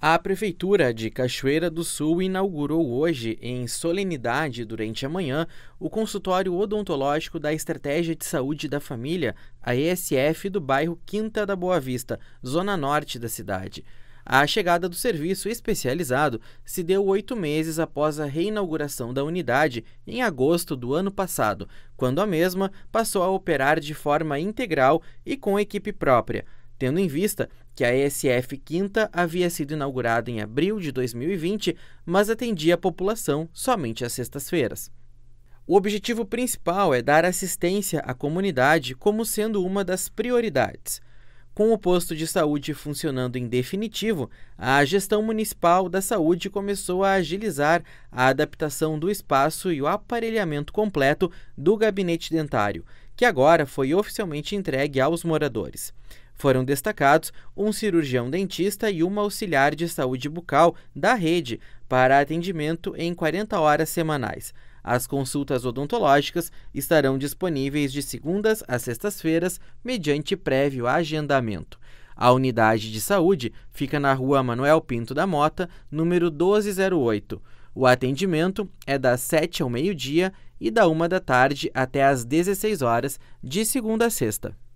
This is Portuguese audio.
A Prefeitura de Cachoeira do Sul inaugurou hoje, em solenidade durante a manhã, o consultório odontológico da Estratégia de Saúde da Família, a ESF, do bairro Quinta da Boa Vista, zona norte da cidade. A chegada do serviço especializado se deu oito meses após a reinauguração da unidade, em agosto do ano passado, quando a mesma passou a operar de forma integral e com equipe própria tendo em vista que a ESF Quinta havia sido inaugurada em abril de 2020, mas atendia a população somente às sextas-feiras. O objetivo principal é dar assistência à comunidade como sendo uma das prioridades. Com o posto de saúde funcionando em definitivo, a gestão municipal da saúde começou a agilizar a adaptação do espaço e o aparelhamento completo do gabinete dentário, que agora foi oficialmente entregue aos moradores. Foram destacados um cirurgião dentista e uma auxiliar de saúde bucal da rede para atendimento em 40 horas semanais. As consultas odontológicas estarão disponíveis de segundas a sextas-feiras, mediante prévio agendamento. A unidade de saúde fica na rua Manuel Pinto da Mota, número 1208. O atendimento é das 7 ao meio-dia e da 1 da tarde até às 16 horas, de segunda a sexta.